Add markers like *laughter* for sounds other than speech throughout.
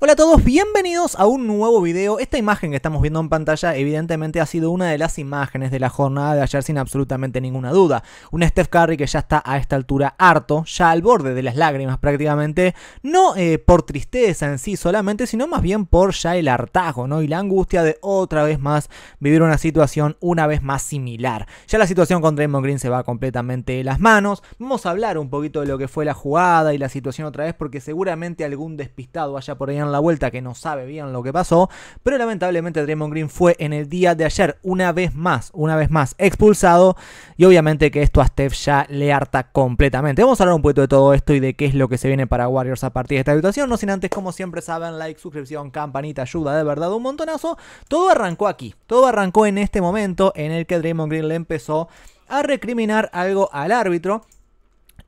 Hola a todos, bienvenidos a un nuevo video. Esta imagen que estamos viendo en pantalla evidentemente ha sido una de las imágenes de la jornada de ayer sin absolutamente ninguna duda. Un Steph Curry que ya está a esta altura harto, ya al borde de las lágrimas prácticamente, no eh, por tristeza en sí solamente, sino más bien por ya el hartazgo ¿no? y la angustia de otra vez más vivir una situación una vez más similar. Ya la situación con Draymond Green se va completamente de las manos. Vamos a hablar un poquito de lo que fue la jugada y la situación otra vez porque seguramente algún despistado allá por ahí la vuelta que no sabe bien lo que pasó, pero lamentablemente Draymond Green fue en el día de ayer una vez más, una vez más expulsado y obviamente que esto a Steph ya le harta completamente. Vamos a hablar un poquito de todo esto y de qué es lo que se viene para Warriors a partir de esta habitación, no sin antes como siempre saben, like, suscripción, campanita, ayuda de verdad un montonazo. Todo arrancó aquí, todo arrancó en este momento en el que Draymond Green le empezó a recriminar algo al árbitro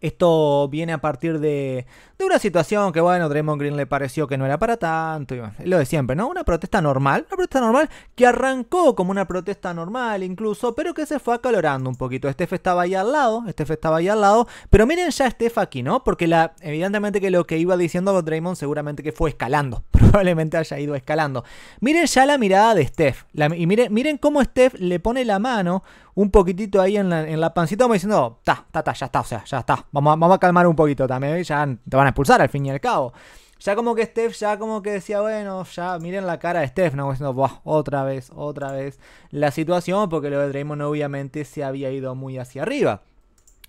esto viene a partir de, de, una situación que, bueno, Draymond Green le pareció que no era para tanto. lo de siempre, ¿no? Una protesta normal. Una protesta normal que arrancó como una protesta normal incluso, pero que se fue acalorando un poquito. Steph estaba ahí al lado, Steph estaba ahí al lado. Pero miren ya Steph aquí, ¿no? Porque evidentemente que lo que iba diciendo Draymond seguramente que fue escalando probablemente haya ido escalando. Miren ya la mirada de Steph. y miren, miren cómo Steph le pone la mano un poquitito ahí en la, en la pancita, como diciendo, ta, ta, ta, ya está, o sea, ya está. Vamos a, vamos a calmar un poquito también, ¿eh? ya te van a expulsar al fin y al cabo. Ya como que Steph ya como que decía, bueno, ya miren la cara de Steph, ¿no? Diciendo, Buah, otra vez, otra vez la situación, porque lo de Draymond obviamente se había ido muy hacia arriba.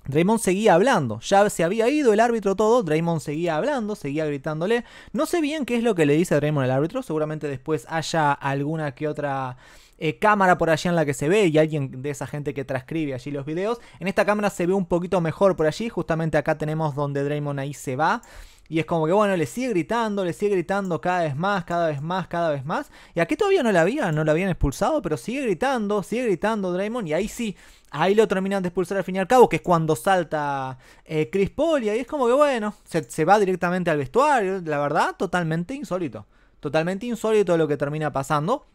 Draymond seguía hablando, ya se había ido el árbitro todo, Draymond seguía hablando, seguía gritándole. No sé bien qué es lo que le dice Draymond al árbitro, seguramente después haya alguna que otra eh, cámara por allá en la que se ve y alguien de esa gente que transcribe allí los videos. En esta cámara se ve un poquito mejor por allí, justamente acá tenemos donde Draymond ahí se va. Y es como que, bueno, le sigue gritando, le sigue gritando cada vez más, cada vez más, cada vez más. Y aquí todavía no la habían, no la habían expulsado, pero sigue gritando, sigue gritando Draymond. Y ahí sí, ahí lo terminan de expulsar al fin y al cabo, que es cuando salta eh, Chris Paul. Y ahí es como que, bueno, se, se va directamente al vestuario. La verdad, totalmente insólito. Totalmente insólito lo que termina pasando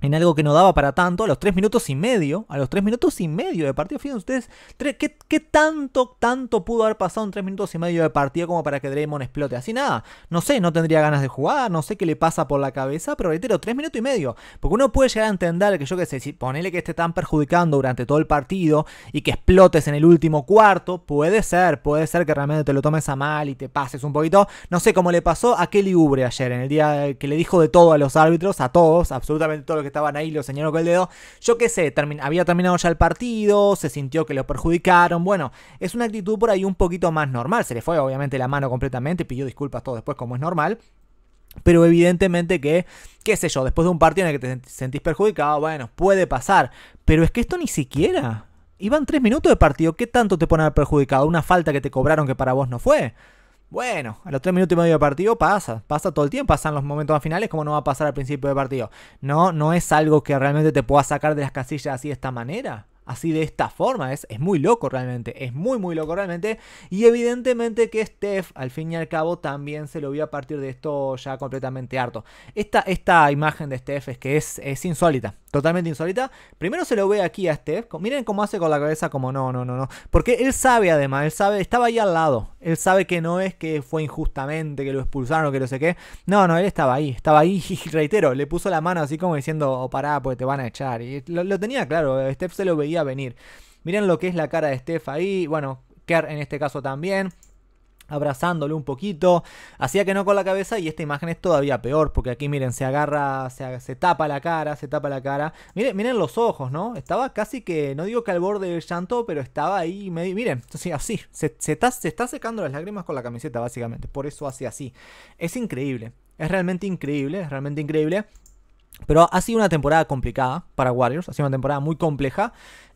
en algo que no daba para tanto, a los 3 minutos y medio, a los 3 minutos y medio de partido, fíjense ustedes, ¿qué, ¿qué, tanto, tanto pudo haber pasado en 3 minutos y medio de partido como para que Draymond explote? Así nada, no sé, no tendría ganas de jugar, no sé qué le pasa por la cabeza, pero reitero, 3 minutos y medio, porque uno puede llegar a entender que yo qué sé, si ponele que esté tan perjudicando durante todo el partido y que explotes en el último cuarto, puede ser, puede ser que realmente te lo tomes a mal y te pases un poquito, no sé cómo le pasó a Kelly Ubre ayer, en el día que le dijo de todo a los árbitros, a todos, absolutamente todo lo que estaban ahí lo señaló con el dedo. Yo qué sé, había terminado ya el partido, se sintió que lo perjudicaron. Bueno, es una actitud por ahí un poquito más normal. Se le fue obviamente la mano completamente, pidió disculpas todo después como es normal. Pero evidentemente que, qué sé yo, después de un partido en el que te sentís perjudicado, bueno, puede pasar. Pero es que esto ni siquiera. Iban tres minutos de partido, ¿qué tanto te pone perjudicado? Una falta que te cobraron que para vos no fue. Bueno, a los 3 minutos y medio de partido pasa, pasa todo el tiempo, pasan los momentos más finales como no va a pasar al principio de partido. No, no es algo que realmente te pueda sacar de las casillas así de esta manera así de esta forma. Es, es, muy loco realmente, es muy, muy loco realmente. Y evidentemente que Steph, al fin y al cabo, también se lo vio a partir de esto ya completamente harto. Esta, esta imagen de Steph es que es, es insólita totalmente insólita. Primero se lo ve aquí a Steph. Miren cómo hace con la cabeza como no, no, no, no. Porque él sabe además, él sabe, estaba ahí al lado. Él sabe que no es que fue injustamente, que lo expulsaron, que no sé qué. No, no, él estaba ahí, estaba ahí *laughs* y reitero, le puso la mano así como diciendo, oh, pará, pues te van a echar. Y lo, lo tenía claro, eh, Steph se lo veía venir. Miren lo que es la cara de Steph ahí, bueno, Kerr en este caso también abrazándole un poquito, hacía que no con la cabeza y esta imagen es todavía peor porque aquí miren, se agarra, se, se, tapa la cara, se tapa la cara, miren, miren los ojos, ¿no? Estaba casi que, no digo que al borde del llanto, pero estaba ahí, medio, miren, así, *laughs* así, se, se está secando las lágrimas con la camiseta básicamente, por eso hace así, es increíble, es realmente increíble, es realmente increíble. Pero ha sido una temporada complicada para Warriors, ha sido una temporada muy compleja.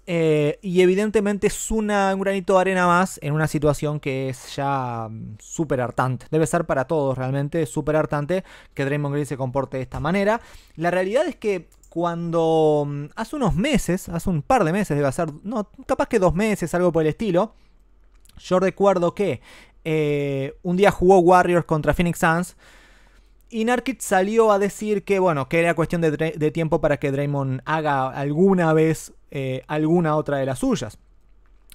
Eh, y evidentemente es una, un granito de arena más en una situación que es ya mm, súper hartante. Debe ser para todos realmente súper hartante que Draymond Green se comporte de esta manera. La realidad es que cuando mm, hace unos meses, hace un par de meses, debe ser, no, capaz que dos meses, algo por el estilo, yo recuerdo que eh, un día jugó Warriors contra Phoenix Suns y salió a decir que, bueno, que era cuestión de, tiempo para que Draymond haga alguna vez eh, alguna otra de las suyas.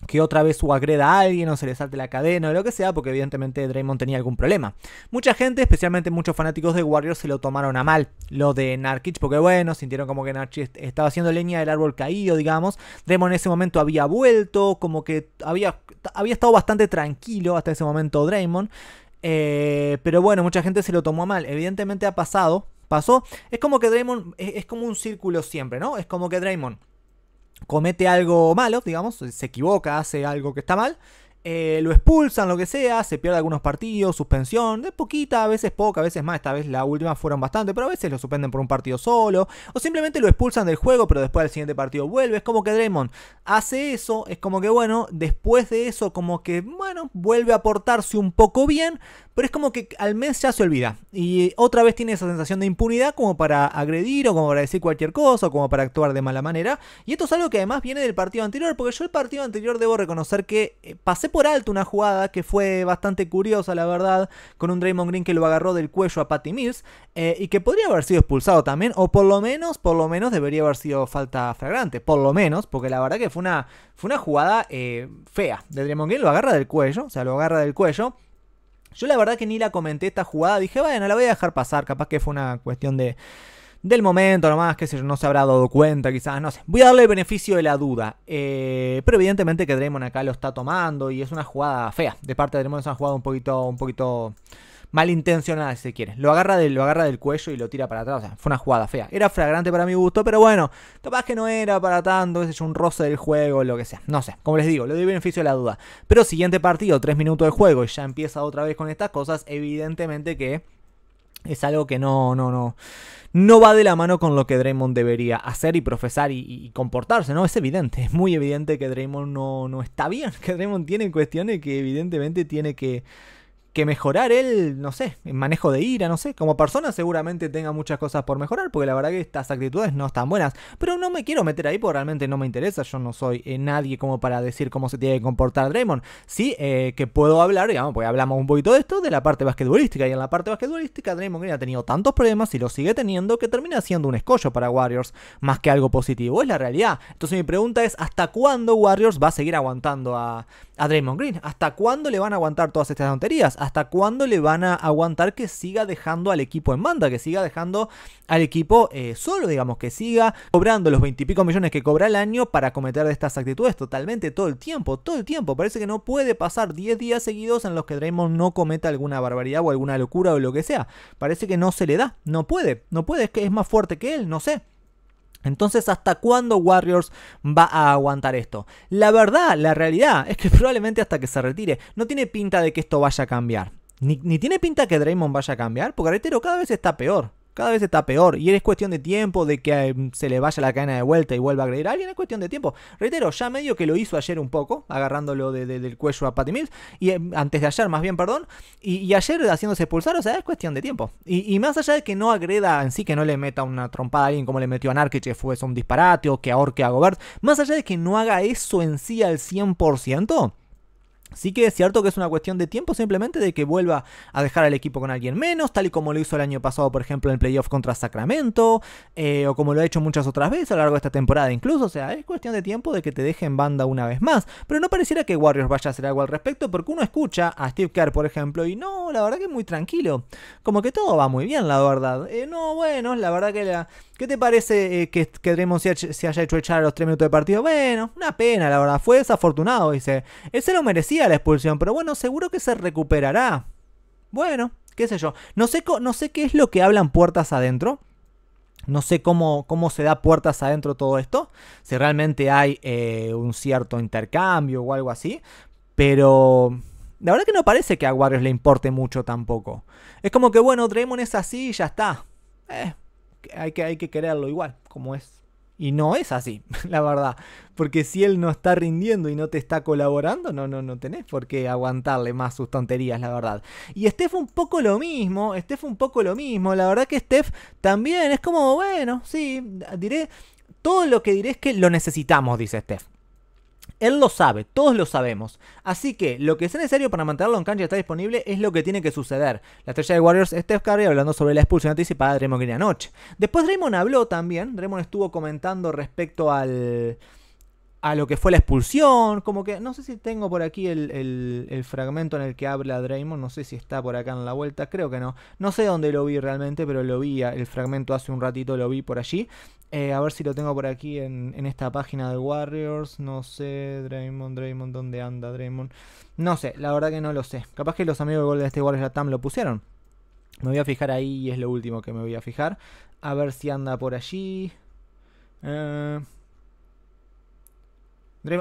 Que otra vez su agreda a alguien o se le salte la cadena o lo que sea, porque evidentemente Draymond tenía algún problema. Mucha gente, especialmente muchos fanáticos de Warriors, se lo tomaron a mal lo de Narkic, porque bueno, sintieron como que Narkic estaba haciendo leña del árbol caído, digamos. Draymond en ese momento había vuelto, como que había, había estado bastante tranquilo hasta ese momento Draymond. Eh, pero bueno, mucha gente se lo tomó mal. Evidentemente ha pasado. Pasó. Es como que Draymond. Es, es como un círculo siempre, ¿no? Es como que Draymond comete algo malo, digamos, se equivoca, hace algo que está mal. Eh, lo expulsan, lo que sea, se pierde algunos partidos, suspensión, de poquita, a veces poca, a veces más, esta vez la última fueron bastante, pero a veces lo suspenden por un partido solo, o simplemente lo expulsan del juego, pero después del siguiente partido vuelve, es como que Draymond hace eso, es como que bueno, después de eso como que bueno, vuelve a portarse un poco bien, pero es como que al mes ya se olvida. Y eh, otra vez tiene esa sensación de impunidad como para agredir o como para decir cualquier cosa o como para actuar de mala manera. Y esto es algo que además viene del partido anterior, porque yo el partido anterior debo reconocer que eh, pasé por alto una jugada que fue bastante curiosa, la verdad, con un Draymond Green que lo agarró del cuello a Patty Mills eh, y que podría haber sido expulsado también, o por lo menos, por lo menos debería haber sido falta fragrante, por lo menos, porque la verdad que fue una, fue una jugada fea de Draymond Green, lo agarra del cuello, o sea, lo agarra del cuello. Yo la verdad que ni la comenté esta jugada. Dije, bueno, la voy a dejar pasar. Capaz que fue una cuestión de. Del momento nomás, que si no se habrá dado cuenta, quizás, no sé. Voy a darle el beneficio de la duda. Eh, pero evidentemente que Draymond acá lo está tomando y es una jugada fea. De parte de Draymond es una jugada un poquito, un poquito malintencionada, si se quiere. Lo agarra, del, lo agarra del cuello y lo tira para atrás. O sea, fue una jugada fea. Era fragrante para mi gusto, pero bueno, capaz que no era para tanto, es un roce del juego, lo que sea. No sé, como les digo, le doy beneficio a la duda. Pero siguiente partido, 3 minutos de juego y ya empieza otra vez con estas cosas, evidentemente que es algo que no, no, no, no va de la mano con lo que Draymond debería hacer y profesar y, comportarse, ¿no? Es evidente, es muy evidente que Draymond no, no está bien, *laughs* que Draymond tiene cuestiones que evidentemente tiene que que mejorar él, no sé, el manejo de ira, no sé. Como persona seguramente tenga muchas cosas por mejorar, porque la verdad que estas actitudes no están buenas. Pero no me quiero meter ahí porque realmente no me interesa. Yo no soy eh, nadie como para decir cómo se tiene que comportar Draymond. Sí, eh, que puedo hablar, digamos, pues hablamos un poquito de esto, de la parte basquetbolística. Y en la parte basquetbolística Draymond Green ha tenido tantos problemas y lo sigue teniendo que termina siendo un escollo para Warriors más que algo positivo. Es la realidad. Entonces mi pregunta es, ¿hasta cuándo Warriors va a seguir aguantando a Draymond Green? ¿Hasta cuándo le van a aguantar todas estas tonterías? ¿hasta cuándo le van a aguantar que siga dejando al equipo en banda? Que siga dejando al equipo eh, solo, digamos, que siga cobrando los veintipico millones que cobra al año para cometer estas actitudes totalmente todo el tiempo, todo el tiempo. Parece que no puede pasar 10 días seguidos en los que Draymond no cometa alguna barbaridad o alguna locura o lo que sea. Parece que no se le da, no puede, no puede, es que es más fuerte que él, no sé. Entonces, ¿hasta cuándo Warriors va a aguantar esto? La verdad, la realidad es que *laughs* probablemente hasta que se retire. No tiene pinta de que esto vaya a cambiar. Ni, tiene pinta que Draymond vaya a cambiar, porque reitero, cada vez está peor cada vez está peor. Y es cuestión de tiempo de que em, se le vaya la cadena de vuelta y vuelva a agredir a alguien. Es cuestión de tiempo. Reitero, ya medio que lo hizo ayer un poco, agarrándolo del cuello a Patty Mills. Y em, antes de ayer, más bien, perdón. Y, ayer haciéndose expulsar, o sea, es cuestión de tiempo. Y, más allá de que no agreda en sí, que no le meta una trompada a alguien como le metió a Narkic, que fue un disparate, o que ahorque a Gobert. Más allá de que no haga eso en sí al 100%. Sí que es cierto que es una cuestión de tiempo simplemente de que vuelva a dejar al equipo con alguien menos, tal y como lo hizo el año pasado, por ejemplo, en el playoff contra Sacramento, eh, o como lo ha hecho muchas otras veces a lo largo de esta temporada incluso. O sea, es cuestión de tiempo de que te dejen banda una vez más. Pero no pareciera que Warriors vaya a hacer algo al respecto, porque uno escucha a Steve Kerr, por ejemplo, y no, la verdad que es muy tranquilo. Como que todo va muy bien, la verdad. Eh, no, bueno, la verdad que la, ¿Qué te parece eh, que, Draymond se, haya hecho echar a los 3 minutos de partido? Bueno, una pena, la verdad. Fue desafortunado, dice. Él se lo merecía la expulsión, pero bueno, seguro que se recuperará. Bueno, qué sé yo. No sé, no sé qué es lo que hablan puertas adentro. No sé cómo, cómo se da puertas adentro todo esto. Si realmente hay eh, un cierto intercambio o algo así. Pero la verdad que no parece que a Warriors le importe mucho tampoco. Es como que, bueno, Draymond es así y ya está. Eh, hay que, hay que quererlo igual, como es. Y no es así, *laughs* la verdad. Porque si él no está rindiendo y no te está colaborando, no, no, no tenés por qué aguantarle más sus tonterías, la verdad. Y Steph un poco lo mismo, Steph un poco lo mismo. La verdad que Steph también es como, bueno, sí, diré, todo lo que diré es que lo necesitamos, dice Steph. Él lo sabe, todos lo sabemos. Así que lo que es necesario para mantenerlo en cancha está disponible es lo que tiene que suceder. La estrella de Warriors, Steph Curry, hablando sobre la expulsión anticipada de Draymond Green anoche. Después Draymond habló también, Draymond estuvo comentando respecto al a lo que fue la expulsión. Como que no sé si tengo por aquí el, el, fragmento en el que habla Draymond. No sé si está por acá en la vuelta. Creo que no. No sé dónde lo vi realmente, pero lo vi. El fragmento hace un ratito lo vi por allí. Eh, a ver si lo tengo por aquí en, esta página de Warriors. No sé, Draymond, Draymond, ¿dónde anda Draymond? No sé, la verdad que no lo sé. Capaz que los amigos de este State Warriors Latam lo pusieron. Me voy a fijar ahí y es lo último que me voy a fijar. A ver si anda por allí. Eh.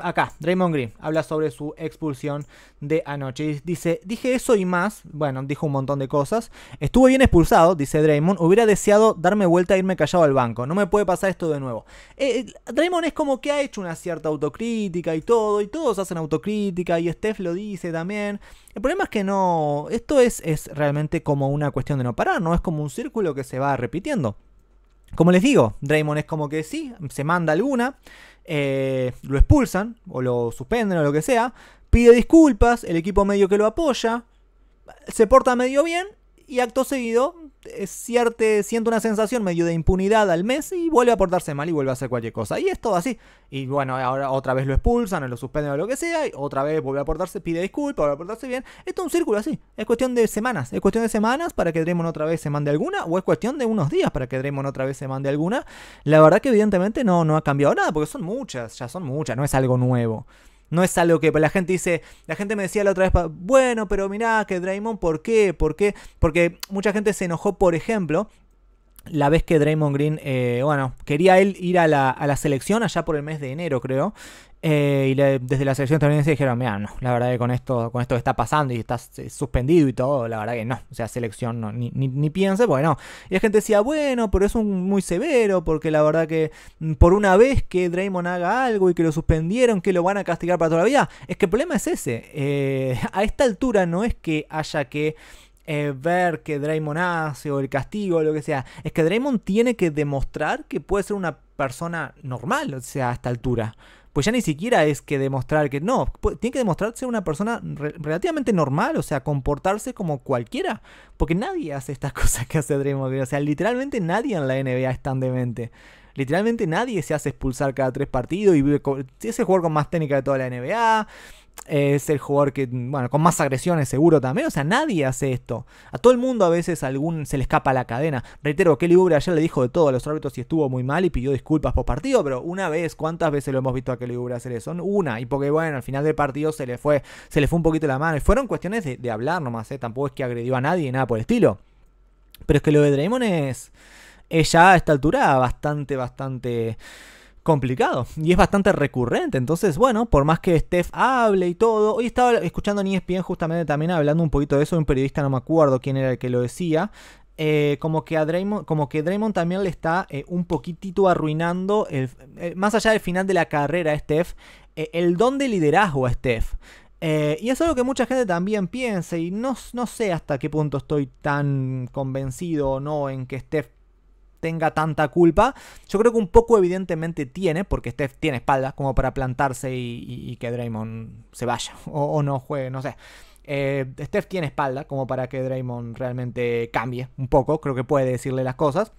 Acá, Draymond Green habla sobre su expulsión de anoche. Dice, dije eso y más. Bueno, dijo un montón de cosas. Estuve bien expulsado, dice Draymond. Hubiera deseado darme vuelta e irme callado al banco. No me puede pasar esto de nuevo. Eh, eh, Draymond es como que ha hecho una cierta autocrítica y todo. Y todos hacen autocrítica. Y Steph lo dice también. El problema es que no... Esto es, es realmente como una cuestión de no parar. No es como un círculo que se va repitiendo. Como les digo, Draymond es como que sí, se manda alguna. Eh, lo expulsan o lo suspenden o lo que sea. Pide disculpas, el equipo medio que lo apoya. Se porta medio bien y acto seguido es cierto, siente una sensación medio de impunidad al mes y vuelve a portarse mal y vuelve a hacer cualquier cosa. Y es todo así. Y bueno, ahora otra vez lo expulsan o lo suspenden o lo que sea, y otra vez vuelve a portarse, pide disculpas, vuelve a portarse bien. Esto es un círculo así. Es cuestión de semanas. Es cuestión de semanas para que Draymond otra vez se mande alguna, o es cuestión de unos días para que Draymond otra vez se mande alguna. La verdad que evidentemente no, no ha cambiado nada, porque son muchas, ya son muchas, no es algo nuevo. No es algo que la gente dice, la gente me decía la otra vez, bueno, pero mirá que Draymond, ¿por qué? ¿Por qué? Porque mucha gente se enojó, por ejemplo, la vez que Draymond Green, eh, bueno, quería él ir a la, selección allá por el mes de enero, creo. Eh, y desde la selección también se dijeron, mira, no, la verdad que con esto, con esto que está pasando y está eh, suspendido y todo, la verdad que no. O sea, selección no, ni, ni, piense, porque no. Y la gente decía, bueno, pero es un muy severo, porque la verdad que mm, por una vez que Draymond haga algo y que lo suspendieron, que lo van a castigar para toda la vida. Es que el problema es ese. *laughs* a esta altura no es que haya que eh, ver que Draymond hace o el castigo o lo que sea. Es que Draymond tiene que demostrar que puede ser una persona normal, o sea, a esta altura. Pues ya ni siquiera es que demostrar que no, tiene que demostrarse una persona relativamente normal, o sea, comportarse como cualquiera, porque nadie hace estas *laughs* cosas que hace Draymond o sea, literalmente nadie en la NBA es tan demente. Literalmente nadie se hace expulsar cada tres partidos y vive si jugador con más técnica de toda la NBA es el jugador que, bueno, con más agresiones seguro también. O sea, nadie hace esto. A todo el mundo a veces algún se le escapa la cadena. Reitero, Kelly Oubre ayer le dijo de todo a los árbitros y estuvo muy mal y pidió disculpas por partido, pero una vez, ¿cuántas veces lo hemos visto a Kelly Oubre hacer eso? Una, y porque bueno, al final del partido se le fue, se le fue un poquito la mano. Y fueron cuestiones de, hablar nomás, ¿eh? tampoco es que agredió a nadie, nada por el estilo. Pero es que lo de Draymond es, es ya a esta altura bastante, bastante complicado y es bastante recurrente. Entonces, bueno, por más que Steph hable y todo, hoy estaba escuchando a ESPN justamente también hablando un poquito de eso, un periodista, no me acuerdo quién era el que lo decía, eh, como que a Draymond, como que también le está eh, un poquitito arruinando, eh, más allá del final de la carrera a Steph, el don de liderazgo a Steph. y es algo que mucha gente también piensa y no, no sé hasta qué punto estoy tan convencido o no en que Steph tenga tanta culpa. Yo creo que un poco evidentemente tiene, porque Steph tiene espaldas como para plantarse y, que Draymond se vaya *laughs* o, no juegue, no sé. Eh, Steph tiene espalda como para que Draymond realmente cambie un poco, creo que puede decirle las cosas.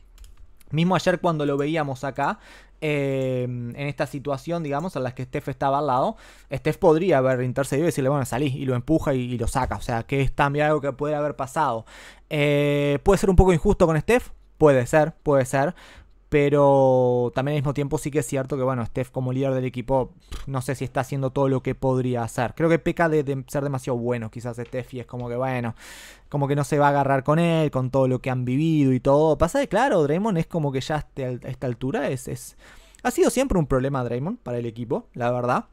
Mismo ayer cuando lo veíamos acá, eh, en esta situación, digamos, en la que Steph estaba al lado, Steph podría haber intercedido y decirle, bueno, salí, y lo empuja y, lo saca. O sea, que es también algo que puede haber pasado. Eh, puede ser un poco injusto con Steph, Puede ser, puede ser. Pero también al mismo tiempo sí que es cierto que, bueno, Steph como líder del equipo, no sé si está haciendo todo lo que podría hacer. Creo que peca de, ser demasiado bueno, quizás Steph, y es como que, bueno, como que no se va a agarrar con él, con todo lo que han vivido y todo. Pasa de claro, Draymond es como que ya este a esta altura es, es... Ha sido siempre un problema Draymond para el equipo, la verdad.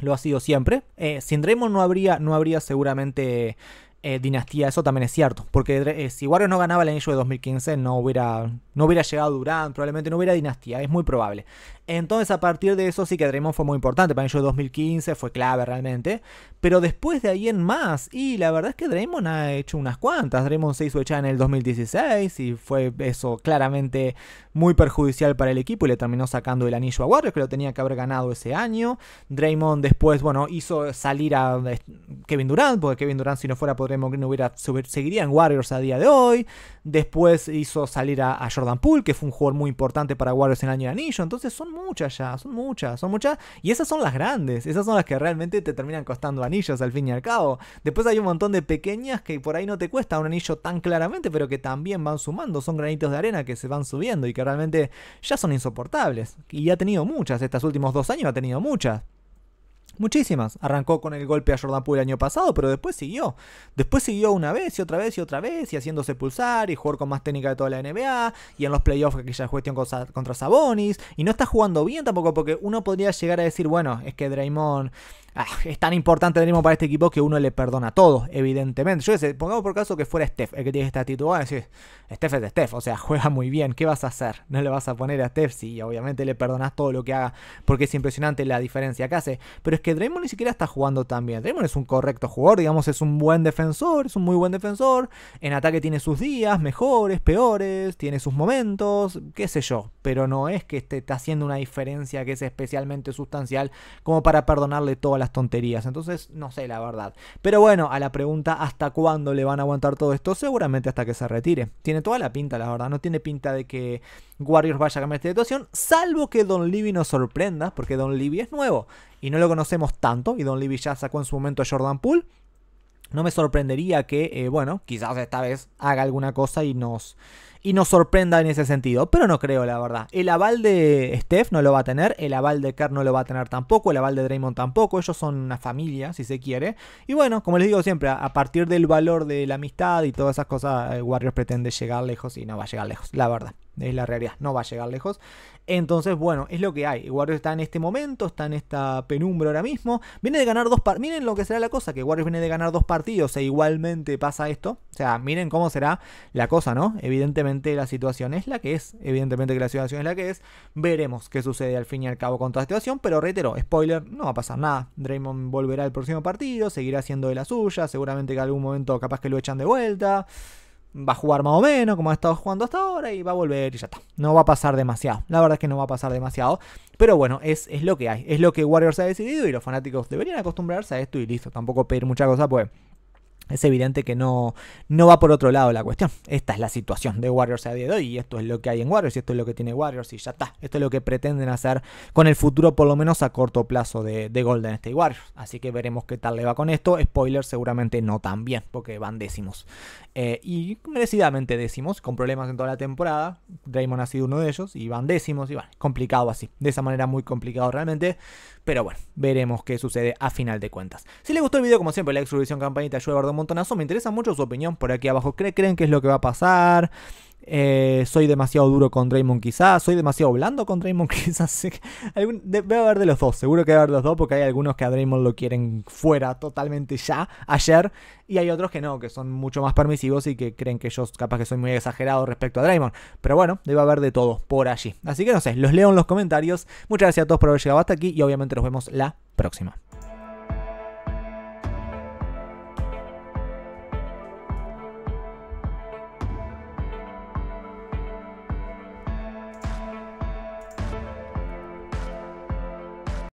Lo ha sido siempre. Eh, sin Draymond no habría, no habría seguramente eh, dinastía. Eso también es cierto. Porque eh, si Warriors no ganaba el anillo de 2015, no hubiera, no hubiera llegado Durant, probablemente no hubiera dinastía. Es muy probable. Entonces a partir de eso sí que Draymond fue muy importante, para ellos 2015 fue clave realmente, pero después de ahí en más, y la verdad es que Draymond ha hecho unas cuantas, Draymond se hizo echar en el 2016 y fue eso claramente muy perjudicial para el equipo y le terminó sacando el anillo a Warriors que lo tenía que haber ganado ese año, Draymond después, bueno, hizo salir a eh, Kevin Durant, porque Kevin Durant si no fuera por Draymond hubiera, seguiría en Warriors a día de hoy, Después hizo salir a, Jordan Poole, que fue un jugador muy importante para Warriors en el año de anillo. Entonces son muchas ya, son muchas, son muchas. Y esas son las grandes, esas son las que realmente te terminan costando anillos al fin y al cabo. Después hay un montón de pequeñas que por ahí no te cuesta un anillo tan claramente, pero que también van sumando. Son granitos de arena que se van subiendo y que realmente ya son insoportables. Y ha tenido muchas, estos últimos dos años ha tenido muchas. Muchísimas. Arrancó con el golpe a Jordan Poole el año pasado, pero después siguió. Después siguió una vez y otra vez y otra vez y haciéndose pulsar y jugar con más técnica de toda la NBA y en los playoffs aquella cuestión contra Sabonis y no está jugando bien tampoco porque uno podría llegar a decir, bueno, es que Draymond Ah, es tan importante el para este equipo que uno le perdona a evidentemente. Yo sé, pongamos por caso que fuera Steph el que tiene esta actitud Steph es de Steph, o sea, *laughs* juega muy bien. ¿Qué vas a hacer? No le vas a poner a Steph si obviamente le perdonas todo lo que haga, porque es impresionante la diferencia que hace. Pero es que Draymond ni siquiera está jugando tan bien. Draymond es un correcto jugador, digamos, es un buen defensor, es un muy buen defensor. En ataque tiene sus días mejores, peores, tiene sus momentos, qué sé yo. Pero no es que esté haciendo una diferencia que es especialmente sustancial como para perdonarle todo las tonterías. Entonces, no sé la verdad. Pero bueno, a la pregunta hasta cuándo le van a aguantar todo esto, seguramente hasta que se retire. Tiene toda la pinta, la verdad. No tiene pinta de que Warriors vaya a cambiar esta situación, salvo que Don Levy nos sorprenda, porque Don Levy es nuevo y no lo conocemos tanto. Y Don Levy ya sacó en su momento a Jordan Poole. No me sorprendería que, eh, bueno, quizás esta vez haga alguna cosa y nos y nos sorprenda en ese sentido. Pero no creo, la verdad. El aval de Steph no lo va a tener, el aval de Kerr no lo va a tener tampoco, el aval de Draymond tampoco. Ellos son una familia, si se quiere. Y bueno, como les digo siempre, a partir del valor de la amistad y todas esas cosas, eh, Warriors pretende llegar lejos y no va a llegar lejos, la verdad. Es la realidad, no va a llegar lejos. Entonces, bueno, es lo que hay. Warriors está en este momento, está en esta penumbra ahora mismo. Viene de ganar dos partidos. Miren lo que será la cosa, que Warriors viene de ganar dos partidos e igualmente pasa esto. O sea, miren cómo será la cosa, ¿no? Evidentemente la situación es la que es, evidentemente que la situación es la que es, veremos qué sucede al fin y al cabo con toda la situación, pero reitero, spoiler, no va a pasar nada, Draymond volverá al próximo partido, seguirá siendo de la suya, seguramente que en algún momento capaz que lo echan de vuelta, va a jugar más o menos como ha estado jugando hasta ahora y va a volver y ya está, no va a pasar demasiado, la verdad es que no va a pasar demasiado, pero bueno, es, es lo que hay, es lo que Warriors ha decidido y los fanáticos deberían acostumbrarse a esto y listo, tampoco pedir mucha cosa pues es evidente que no, no va por otro lado la cuestión. Esta es la situación de Warriors a día de hoy y esto es lo que hay en Warriors y esto es lo que tiene Warriors y ya está. Esto es lo que pretenden hacer con el futuro, por lo menos a corto plazo de, Golden State Warriors. Así que veremos qué tal le va con esto. Spoiler, seguramente no tan bien porque van décimos. Eh, y merecidamente décimos, con problemas en toda la temporada. Draymond ha sido uno de ellos y van décimos y bueno, complicado así. De esa manera muy complicado realmente. Pero bueno, veremos qué sucede a final de cuentas. Si les gustó el video, como siempre, like, suscripción, campanita, ayuda a montonazo. Me interesa mucho su opinión por aquí abajo. ¿Creen, creen es lo que va a pasar? Eh, soy demasiado duro con Draymond quizás, soy demasiado blando con Draymond *laughs* quizás. debe ver de los dos, seguro que a haber de los dos porque hay algunos que a Draymond lo quieren fuera totalmente ya, ayer, y hay otros que no, que son mucho más permisivos y que creen que yo capaz que soy muy exagerado respecto a Draymond. Pero bueno, debe haber de todo por allí. Así que no sé, los leo en los comentarios. Muchas gracias a todos por haber llegado hasta aquí y obviamente nos vemos la próxima.